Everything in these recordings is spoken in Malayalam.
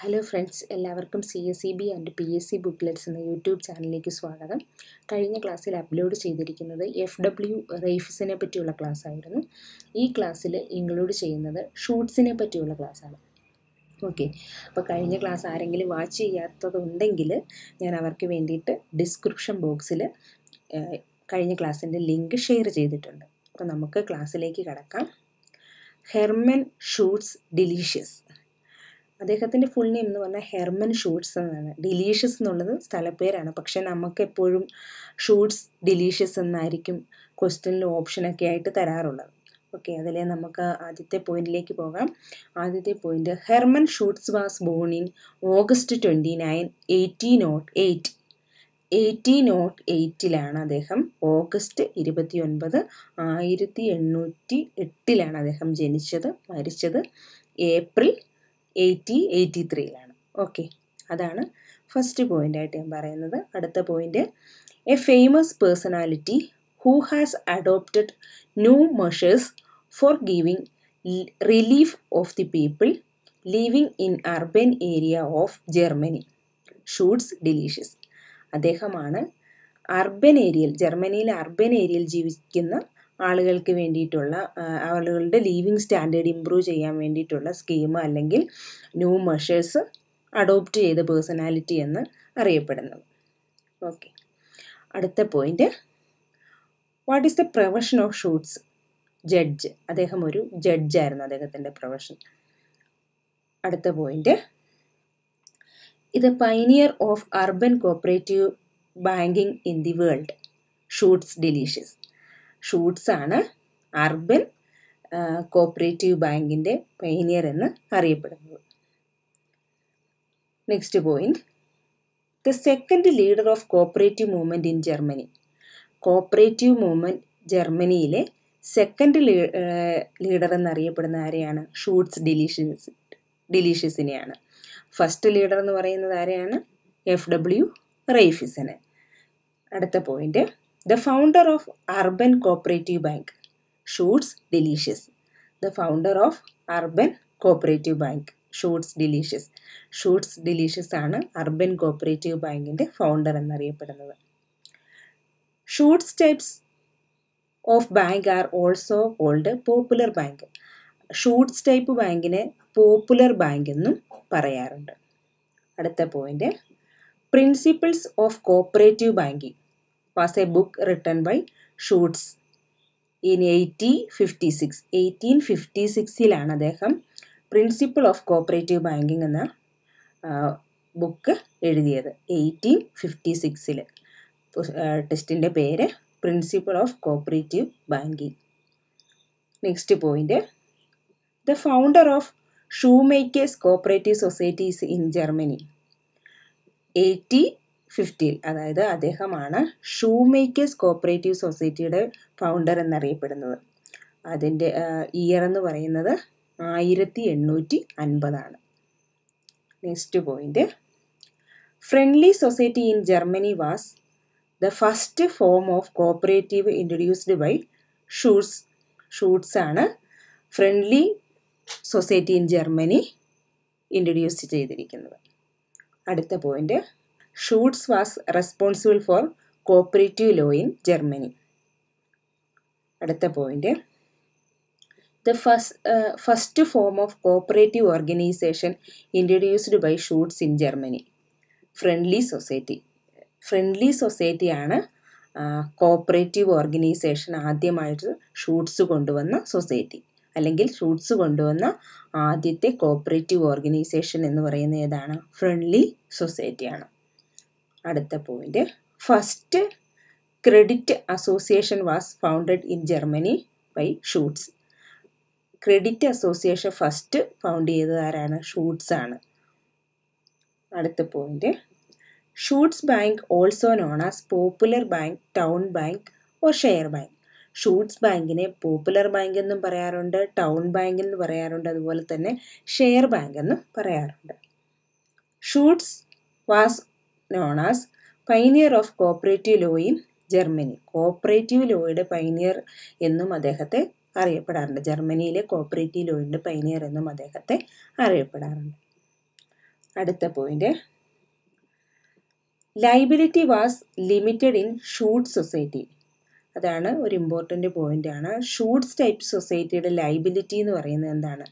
ഹലോ ഫ്രണ്ട്സ് എല്ലാവർക്കും C S C B and P S C booklets എന്ന യൂട്യൂബ് ചാനലിലേക്ക് സ്വാഗതം കഴിഞ്ഞ ക്ലാസ്സിൽ അപ്ലോഡ് ചെയ്തിരിക്കുന്നത് എഫ് ഡബ്ല്യു റൈഫ്സിനെ പറ്റിയുള്ള ക്ലാസ് ആയിരുന്നു ഈ ക്ലാസ്സിൽ ഇൻക്ലൂഡ് ചെയ്യുന്നത് ഷൂട്ട്സിനെ പറ്റിയുള്ള ക്ലാസ്സാണ് ഓക്കെ അപ്പോൾ കഴിഞ്ഞ ക്ലാസ് ആരെങ്കിലും വാച്ച് ചെയ്യാത്തതുണ്ടെങ്കിൽ ഞാൻ അവർക്ക് വേണ്ടിയിട്ട് ഡിസ്ക്രിപ്ഷൻ ബോക്സിൽ കഴിഞ്ഞ ക്ലാസ്സിൻ്റെ ലിങ്ക് ഷെയർ ചെയ്തിട്ടുണ്ട് അപ്പോൾ നമുക്ക് ക്ലാസ്സിലേക്ക് കിടക്കാം ഹെർമൻ ഷൂട്ട്സ് ഡിലീഷ്യസ് അദ്ദേഹത്തിൻ്റെ ഫുൾ നെയിം എന്ന് പറഞ്ഞാൽ ഹെർമൻ ഷൂട്ട്സ് എന്നാണ് ഡിലീഷ്യസ് എന്നുള്ളത് സ്ഥലപ്പേരാണ് പക്ഷേ നമുക്കെപ്പോഴും ഷൂട്ട്സ് ഡിലീഷ്യസ് എന്നായിരിക്കും ക്വസ്റ്റ്യനിൽ ഓപ്ഷനൊക്കെ ആയിട്ട് തരാറുള്ളത് ഓക്കെ അതിലെ നമുക്ക് ആദ്യത്തെ പോയിന്റിലേക്ക് പോകാം ആദ്യത്തെ point Hermann Schulze was born in August twenty nine eighty nought eight eighty nought എയ്റ്റിലാണ് അദ്ദേഹം ഓഗസ്റ്റ് ഇരുപത്തി ഒൻപത് ആയിരത്തി എണ്ണൂറ്റി എട്ടിലാണ് അദ്ദേഹം ജനിച്ചത് മരിച്ചത് ഏപ്രിൽ എയ്റ്റി എയ്റ്റി ത്രീയിലാണ് ഓക്കെ അതാണ് ഫസ്റ്റ് പോയിൻ്റായിട്ട് ഞാൻ പറയുന്നത് അടുത്ത point a famous personality who has adopted new measures for giving relief of the people living in urban area of Germany Schulze Delitzsch അദ്ദേഹമാണ് അർബൻ ഏരിയയിൽ ജർമ്മനിയിലെ അർബൻ ഏരിയയിൽ ജീവിക്കുന്ന ആളുകൾക്ക് വേണ്ടിയിട്ടുള്ള ആളുകളുടെ ലീവിങ് സ്റ്റാൻഡേർഡ് ഇമ്പ്രൂവ് ചെയ്യാൻ വേണ്ടിയിട്ടുള്ള സ്കീം അല്ലെങ്കിൽ ന്യൂ മെഷേഴ്സ് അഡോപ്റ്റ് ചെയ്ത പേഴ്സണാലിറ്റി എന്ന് അറിയപ്പെടുന്നത് ഓക്കെ അടുത്ത point what is the profession of Schulze judge അദ്ദേഹം ഒരു ജഡ്ജായിരുന്നു അദ്ദേഹത്തിൻ്റെ പ്രൊഫഷൻ അടുത്ത പോയിന്റ് ഇത് pioneer of urban cooperative banking in the world Schulze Delitzsch Schulze ആണ് അർബൻ കോപ്പറേറ്റീവ് ബാങ്കിൻ്റെ പൈനിയർ എന്ന് അറിയപ്പെടുന്നത് next point the second leader of cooperative movement in Germany cooperative movement ജർമ്മനിയിലെ സെക്കൻഡ് ലീഡർ എന്നറിയപ്പെടുന്ന ആരെയാണ് ഷൂട്ട്സ് ഡിലീഷ്യസ് ഡിലീഷ്യസിനെയാണ് ഫസ്റ്റ് ലീഡർ എന്ന് പറയുന്നത് ആരെയാണ് എഫ് ഡബ്ല്യു റൈഫിസിന് അടുത്ത point the founder of urban cooperative bank Schulze Delitzsch the founder of urban cooperative bank Schulze Delitzsch Schulze Delitzsch ആണ് അർബൻ കോപ്പറേറ്റീവ് ബാങ്കിൻ്റെ ഫൗണ്ടർ എന്നറിയപ്പെടുന്നത് Schulze types of bank are also old popular bank Schulze type ബാങ്കിനെ പോപ്പുലർ ബാങ്ക് എന്നും പറയാറുണ്ട് അടുത്ത point principles of cooperative banking was a book written by Schulze in eighty fifty six eighteen fifty സിക്സിലാണ് അദ്ദേഹം പ്രിൻസിപ്പിൾ ഓഫ് കോപ്പറേറ്റീവ് ബാങ്കിങ് എന്ന ബുക്ക് എഴുതിയത് എയ്റ്റീൻ ഫിഫ്റ്റി സിക്സിൽ ടെസ്റ്റിൻ്റെ പേര് principle of cooperative banking next point the founder of shoe makers cooperative societies in Germany eighty ഫിഫ്റ്റിയിൽ അതായത് അദ്ദേഹമാണ് ഷൂ മേക്കേഴ്സ് കോപ്പറേറ്റീവ് സൊസൈറ്റിയുടെ ഫൗണ്ടർ എന്നറിയപ്പെടുന്നത് അതിൻ്റെ ഇയർ എന്ന് പറയുന്നത് ആയിരത്തി എണ്ണൂറ്റി അൻപതാണ് next point friendly society in Germany was the first form of cooperative introduced by Schulze Schulze ആണ് friendly society in Germany introduce ചെയ്തിരിക്കുന്നത് അടുത്ത point Schulze was responsible for cooperative law in Germany അടുത്ത point the first first form of cooperative organization introduced by Schulze in Germany friendly society friendly സൊസൈറ്റിയാണ് കോപ്പറേറ്റീവ് ഓർഗനൈസേഷൻ ആദ്യമായിട്ട് ഷൂട്ട്സ് കൊണ്ടുവന്ന സൊസൈറ്റി അല്ലെങ്കിൽ ഷൂട്ട്സ് കൊണ്ടുവന്ന ആദ്യത്തെ കോപ്പറേറ്റീവ് ഓർഗനൈസേഷൻ എന്ന് പറയുന്നത് ഏതാണ് ഫ്രണ്ട്ലി സൊസൈറ്റിയാണ് അടുത്ത point first credit association was founded in Germany by Schulze credit association first found ചെയ്തത് ആരാണ് ഷൂട്ട്സ് ആണ് അടുത്ത point Schulze bank also known as popular bank town bank or share bank Schulze ബാങ്കിനെ പോപ്പുലർ ബാങ്ക് എന്നും പറയാറുണ്ട് ടൗൺ ബാങ്ക് എന്ന് പറയാറുണ്ട് അതുപോലെ തന്നെ ഷെയർ ബാങ്ക് എന്നും പറയാറുണ്ട് Schulze was known as pioneer of cooperative law in Germany cooperative ലോയുടെ പൈനിയർ എന്നും അദ്ദേഹത്തെ അറിയപ്പെടാറുണ്ട് ജർമ്മനിയിലെ കോപ്പറേറ്റീവ് ലോയുടെ പൈനിയർ എന്നും അദ്ദേഹത്തെ അറിയപ്പെടാറുണ്ട് അടുത്ത point liability was limited in ഷൂട്ട് സൊസൈറ്റി അതാണ് ഒരു ഇമ്പോർട്ടൻ്റ് പോയിന്റ് ആണ് ഷൂട്ട്സ് ടൈപ്പ് സൊസൈറ്റിയുടെ ലൈബിലിറ്റി എന്ന് പറയുന്നത് എന്താണ്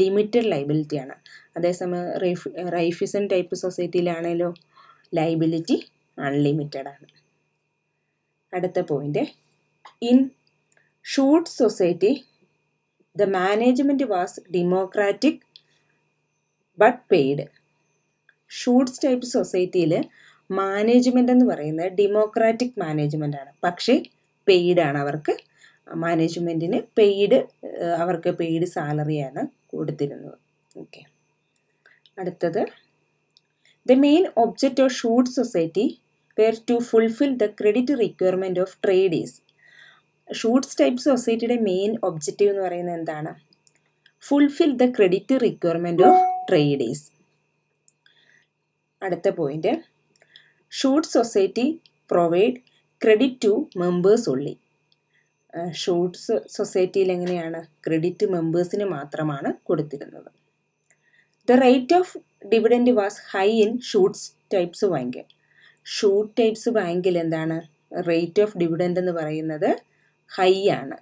ലിമിറ്റഡ് ലൈബിലിറ്റി ആണ് അതേസമയം റൈഫ് റൈഫിസൺ ടൈപ്പ് സൊസൈറ്റിയിലാണേലോ ലൈബിലിറ്റി അൺലിമിറ്റഡ് ആണ് അടുത്ത പോയിന്റ് ഇൻ ഷൂട്ട് society the management was democratic but paid Schulze type സൊസൈറ്റിയിൽ മാനേജ്മെൻ്റ് എന്ന് പറയുന്നത് ഡെമോക്രാറ്റിക് മാനേജ്മെൻ്റ് ആണ് പക്ഷേ പെയ്ഡ് ആണ് അവർക്ക് മാനേജ്മെൻറ്റിന് പെയ്ഡ് അവർക്ക് പെയ്ഡ് സാലറിയാണ് കൊടുത്തിരുന്നത് ഓക്കെ അടുത്തത് The main object of shoot society were to fulfill the credit requirement of trades. Schulze type സൊസൈറ്റിയുടെ മെയിൻ ഒബ്ജക്റ്റീവ് എന്ന് പറയുന്നത് എന്താണ് fulfil the credit requirement of traders അടുത്ത പോയിന്റ് ഷൂട്ട് society provide credit to members only Schulze സൊസൈറ്റിയിൽ എങ്ങനെയാണ് ക്രെഡിറ്റ് മെമ്പേഴ്സിന് മാത്രമാണ് കൊടുത്തിരുന്നത് the rate of dividend was high in Schulze types bank ഷൂട്ട് ടൈപ്സ് ബാങ്കിൽ എന്താണ് റേറ്റ് ഓഫ് ഡിവിഡൻഡ് എന്ന് പറയുന്നത് ഹൈ ആണ്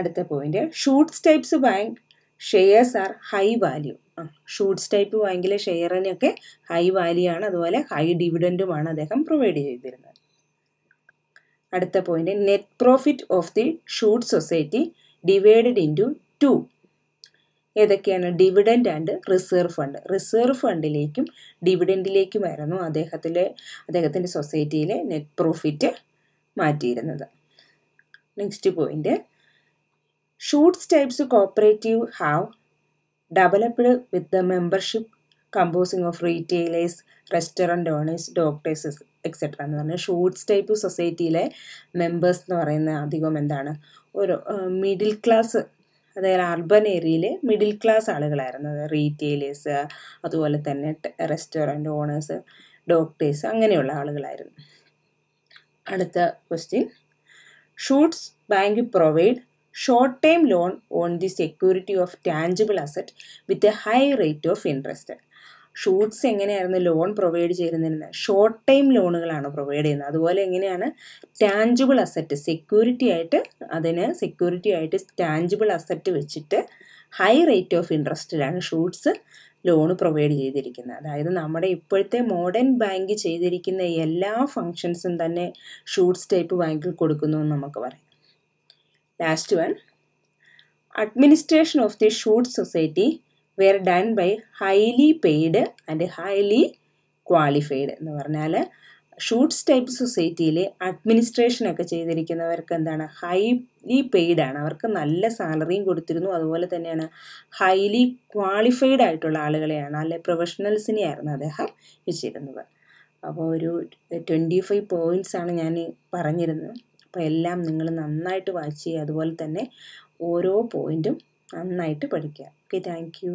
അടുത്ത point Schulze types bank shares are high value Schulze type ബാങ്കിലെ ഷെയറിനൊക്കെ ഹൈ വാല്യൂ ആണ് അതുപോലെ ഹൈ ഡിവിഡൻറ്റുമാണ് അദ്ദേഹം പ്രൊവൈഡ് ചെയ്തിരുന്നത് അടുത്ത point net profit of the ഷൂട്ട് സൊസൈറ്റി ഡിവൈഡഡ് ഇൻറ്റു ടു ഏതൊക്കെയാണ് dividend and reserve fund reserve ഫണ്ടിലേക്കും ഡിവിഡൻഡിലേക്കുമായിരുന്നു അദ്ദേഹത്തിലെ അദ്ദേഹത്തിൻ്റെ സൊസൈറ്റിയിലെ നെറ്റ് പ്രോഫിറ്റ് മാറ്റിയിരുന്നത് next point Schulze types cooperative have developed with the membership composing of retailers restaurant owners doctors etcetera എന്ന് പറഞ്ഞാൽ ഷൂട്ട്സ് ടൈപ്പ് സൊസൈറ്റിയിലെ മെമ്പേഴ്സ് എന്ന് പറയുന്ന അധികം എന്താണ് ഒരു മിഡിൽ ക്ലാസ് അതായത് അർബൻ ഏരിയയിൽ മിഡിൽ ക്ലാസ് ആളുകളായിരുന്നു റീറ്റെയിലേഴ്സ് അതുപോലെ തന്നെ റെസ്റ്റോറൻറ്റ് ഓണേഴ്സ് ഡോക്ടേഴ്സ് അങ്ങനെയുള്ള ആളുകളായിരുന്നു അടുത്ത question Schulze bank provide short time loan on the security of tangible asset with a high rate of interest Schulze എങ്ങനെയായിരുന്നു ലോൺ പ്രൊവൈഡ് ചെയ്തിരുന്നത് ഷോർട്ട് ടൈം ലോണുകളാണ് പ്രൊവൈഡ് ചെയ്യുന്നത് അതുപോലെ എങ്ങനെയാണ് ടാഞ്ചിബിൾ അസറ്റ് സെക്യൂരിറ്റി ആയിട്ട് അതിന് സെക്യൂരിറ്റി ആയിട്ട് ടാഞ്ചിബിൾ അസറ്റ് വെച്ചിട്ട് ഹൈ റേറ്റ് ഓഫ് ഇൻട്രസ്റ്റിലാണ് ഷൂട്ട്സ് ലോൺ പ്രൊവൈഡ് ചെയ്തിരിക്കുന്നത് അതായത് നമ്മുടെ ഇപ്പോഴത്തെ മോഡേൺ ബാങ്ക് ചെയ്തിരിക്കുന്ന എല്ലാ ഫങ്ഷൻസും തന്നെ ഷൂട്ട്സ് ടൈപ്പ് ബാങ്കിൽ കൊടുക്കുന്നു എന്ന് നമുക്ക് പറയാം last one administration of the ഷൂട്ട് society were done by highly paid and highly qualified എന്ന് പറഞ്ഞാൽ ഷൂട്ട്സ് ടൈപ്പ് സൊസൈറ്റിയിൽ അഡ്മിനിസ്ട്രേഷനൊക്കെ ചെയ്തിരിക്കുന്നവർക്ക് എന്താണ് ഹൈലി പെയ്ഡ് ആണ് അവർക്ക് നല്ല സാലറിയും കൊടുത്തിരുന്നു അതുപോലെ തന്നെയാണ് ഹൈലി ക്വാളിഫൈഡ് ആയിട്ടുള്ള ആളുകളെയാണ് അല്ലെ ആയിരുന്നു അദ്ദേഹം വെച്ചിരുന്നത് അപ്പോൾ ഒരു ട്വൻറ്റി ഫൈവ് പോയിൻറ്സ് ആണ് ഞാൻ പറഞ്ഞിരുന്നത് അപ്പോൾ എല്ലാം നിങ്ങൾ നന്നായിട്ട് വായിച്ച് അതുപോലെ തന്നെ ഓരോ പോയിൻറ്റും നന്നായിട്ട് പഠിക്കുക ഓക്കെ താങ്ക് യു